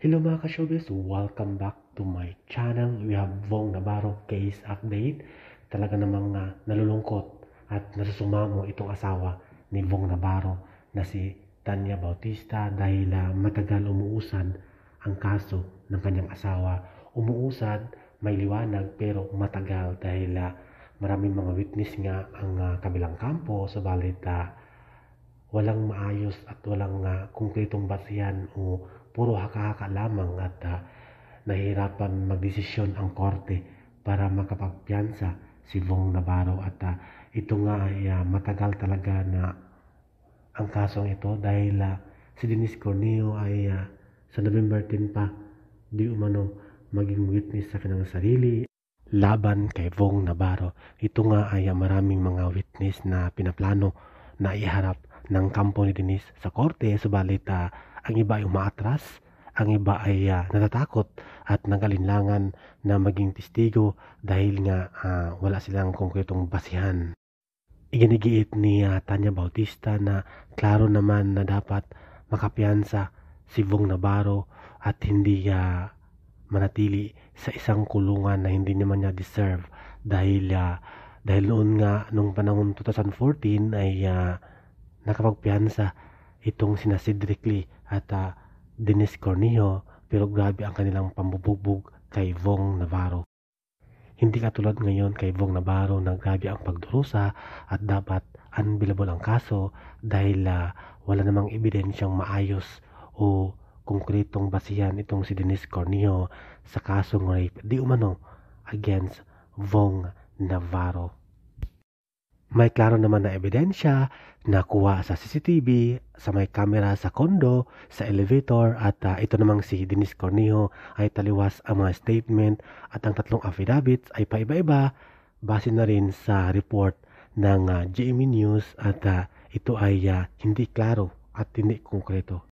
Hello mga ka-showbiz, welcome back to my channel. We have Vong Navarro case update. Talaga namang uh, nalulungkot at nasusumamo itong asawa ni Vong Navarro na si Tanya Bautista dahil uh, matagal umuusad ang kaso ng kanyang asawa. Umuusad, may liwanag pero matagal dahil uh, maraming mga witness nga ang uh, kabilang kampo sabalit uh, walang maayos at walang uh, konkretong basihan o puro haka-haka lamang at uh, ah, nahirapan magdesisyon ang korte para makapagpiansa si Vong Navarro at uh, ito nga ay uh, matagal talaga na ang kasong ito dahil uh, si Dennis Corneo ay uh, sa November 10 pa di umano maging witness sa kanyang sarili laban kay Vong Navarro. Ito nga ay uh, maraming mga witness na pinaplano na iharap ng kampo ni Denise sa korte subalit uh, ang iba ay umatras ang iba ay uh, natatakot at nagalinlangan na maging testigo dahil nga uh, wala silang konkretong basihan. Iginigiit ni uh, Tanya Bautista na klaro naman na dapat makapiansa si Vong Navarro at hindi uh, manatili sa isang kulungan na hindi naman niya deserve dahil uh, dahil noon nga nung panahon 2014 ay uh, nakapagpiansa itong sina Cedric Lee at uh, ah, Dennis Cornejo pero grabe ang kanilang pambubugbog kay Vong Navarro. Hindi katulad ngayon kay Vong Navarro na grabe ang pagdurusa at dapat unbillable ang kaso dahil uh, wala namang ebidensyang maayos o konkretong basihan itong si Dennis Cornejo sa kasong rape di umano against Vong Navarro. May klaro naman na ebidensya na kuha sa CCTV, sa may kamera sa kondo, sa elevator at uh, ito namang si Denise Cornejo ay taliwas ang mga statement at ang tatlong affidavits ay paiba-iba base na rin sa report ng uh, ah, GME News at uh, ito ay uh, hindi klaro at hindi konkreto.